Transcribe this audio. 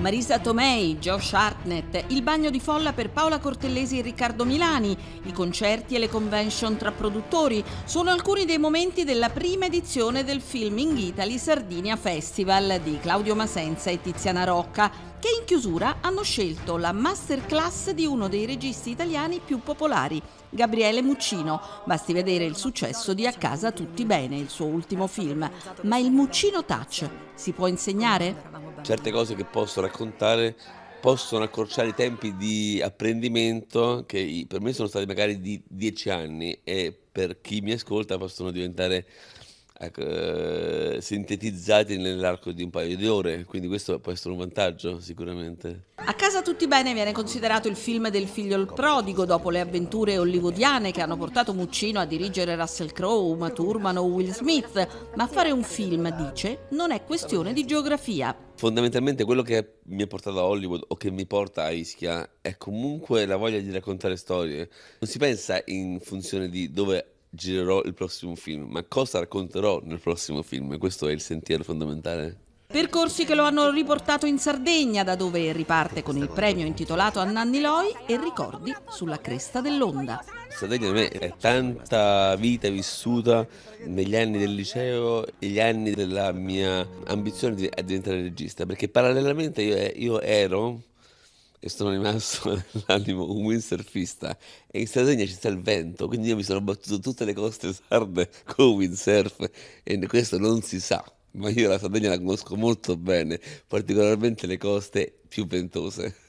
Marisa Tomei, Josh Hartnett, il bagno di folla per Paola Cortellesi e Riccardo Milani, i concerti e le convention tra produttori sono alcuni dei momenti della prima edizione del Filming Italy Sardinia Festival di Claudio Masenza e Tiziana Rocca, che in chiusura hanno scelto la masterclass di uno dei registi italiani più popolari, Gabriele Muccino. Basti vedere il successo di A casa tutti bene, il suo ultimo film. Ma il Muccino Touch si può insegnare? certe cose che posso raccontare possono accorciare i tempi di apprendimento che per me sono stati magari di dieci anni e per chi mi ascolta possono diventare ecco, eh, sintetizzati nell'arco di un paio di ore, quindi questo può essere un vantaggio sicuramente. A casa tutti bene viene considerato il film del figlio il prodigo dopo le avventure hollywoodiane che hanno portato Muccino a dirigere Russell Crowe, Uma Thurman o Will Smith, ma fare un film, dice, non è questione di geografia. Fondamentalmente quello che mi ha portato a Hollywood o che mi porta a Ischia è comunque la voglia di raccontare storie. Non si pensa in funzione di dove girerò il prossimo film, ma cosa racconterò nel prossimo film? Questo è il sentiero fondamentale. Percorsi che lo hanno riportato in Sardegna, da dove riparte con il premio intitolato a Nanni Loi e ricordi sulla cresta dell'onda. Sardegna per me è tanta vita vissuta negli anni del liceo e gli anni della mia ambizione di diventare regista, perché parallelamente io, io ero e sono rimasto nell'animo un windsurfista e in Sardegna ci sta il vento, quindi io mi sono battuto tutte le coste sarde con windsurf e questo non si sa, ma io la Sardegna la conosco molto bene, particolarmente le coste più ventose.